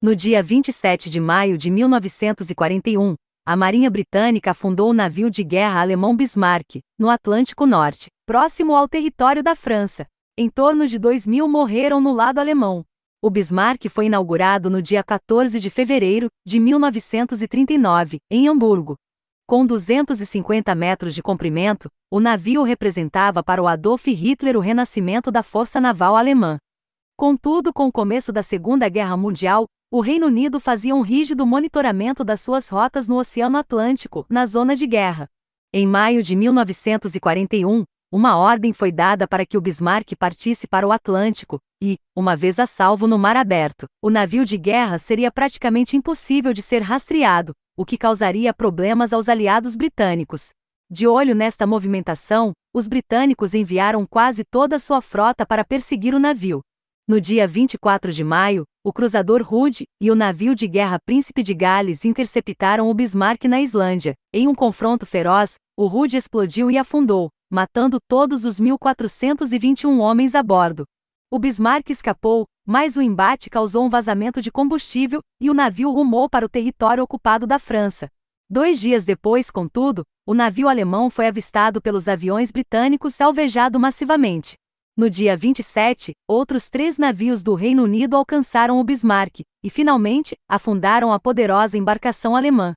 No dia 27 de maio de 1941, a Marinha Britânica afundou o navio de guerra alemão Bismarck, no Atlântico Norte, próximo ao território da França. Em torno de 2 mil morreram no lado alemão. O Bismarck foi inaugurado no dia 14 de fevereiro de 1939, em Hamburgo. Com 250 metros de comprimento, o navio representava para o Adolf Hitler o renascimento da força naval alemã. Contudo, com o começo da Segunda Guerra Mundial, o Reino Unido fazia um rígido monitoramento das suas rotas no Oceano Atlântico, na zona de guerra. Em maio de 1941, uma ordem foi dada para que o Bismarck partisse para o Atlântico, e, uma vez a salvo no mar aberto, o navio de guerra seria praticamente impossível de ser rastreado, o que causaria problemas aos aliados britânicos. De olho nesta movimentação, os britânicos enviaram quase toda a sua frota para perseguir o navio. No dia 24 de maio, o cruzador Rude e o navio de guerra Príncipe de Gales interceptaram o Bismarck na Islândia. Em um confronto feroz, o Rude explodiu e afundou, matando todos os 1.421 homens a bordo. O Bismarck escapou, mas o embate causou um vazamento de combustível e o navio rumou para o território ocupado da França. Dois dias depois, contudo, o navio alemão foi avistado pelos aviões britânicos e alvejado massivamente. No dia 27, outros três navios do Reino Unido alcançaram o Bismarck e, finalmente, afundaram a poderosa embarcação alemã.